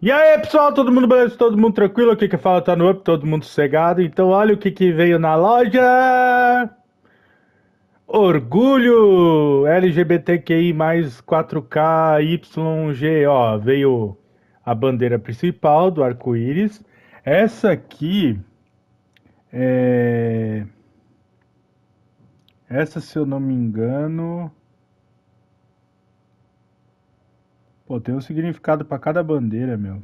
e aí pessoal, todo mundo beleza? Todo mundo tranquilo? Aqui que fala tá é no up, todo mundo sossegado. Então olha o que, que veio na loja. Orgulho LGBTQI mais 4KYG, ó, veio a bandeira principal do arco-íris. Essa aqui é... Essa, se eu não me engano, Pô, tem um significado para cada bandeira, meu.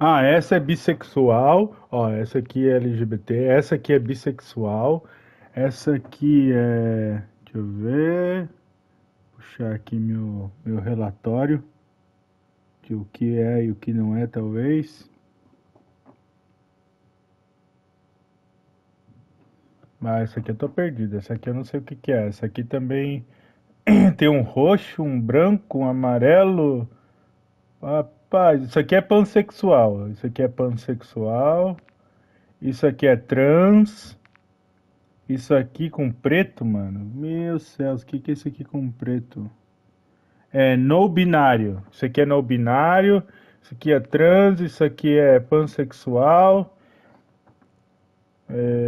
Ah, essa é bissexual, ó, essa aqui é LGBT, essa aqui é bissexual, essa aqui é. Deixa eu ver. Puxar aqui meu, meu relatório. De o que é e o que não é, talvez. Mas ah, essa aqui eu tô perdido. Essa aqui eu não sei o que, que é. Essa aqui também tem um roxo, um branco, um amarelo. Rapaz, isso aqui é pansexual. Isso aqui é pansexual. Isso aqui é trans. Isso aqui com preto, mano. Meu céus, o que, que é isso aqui com preto? É no binário. Isso aqui é no binário. Isso aqui é trans. Isso aqui é pansexual. É...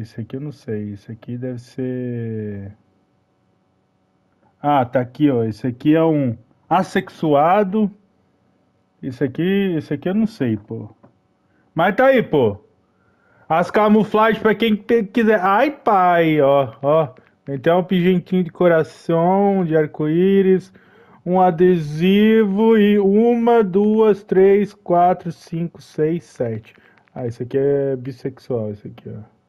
Isso aqui eu não sei. Isso aqui deve ser. Ah, tá aqui, ó. Isso aqui é um assexuado. Isso aqui, isso aqui eu não sei, pô. Mas tá aí, pô. As camuflagens para quem quiser. Ai, pai, ó, ó. Então, um pingentinho de coração, de arco-íris, um adesivo e uma, duas, três, quatro, cinco, seis, sete. Ah, isso aqui é bissexual, isso aqui, ó.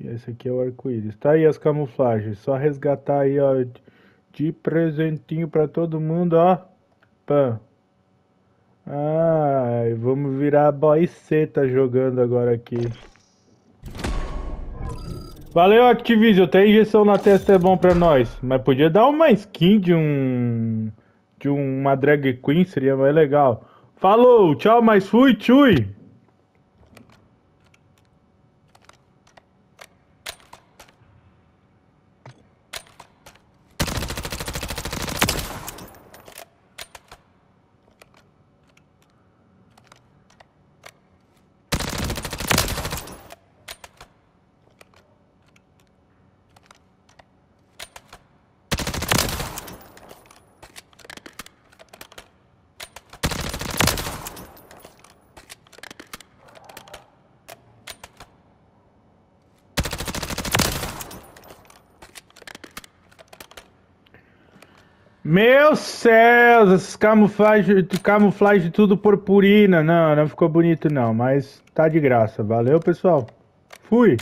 E Esse aqui é o arco-íris. Tá aí as camuflagens. Só resgatar aí, ó. De presentinho pra todo mundo, ó. Pã. Ah, vamos virar boy jogando agora aqui. Valeu, Activision. Tem injeção na testa é bom pra nós. Mas podia dar uma skin de um... De uma drag queen, seria mais legal. Falou, tchau, mas fui, tchui. Meu céus, essas camuflagem, camuflagem tudo purpurina. Não, não ficou bonito não, mas tá de graça. Valeu, pessoal. Fui.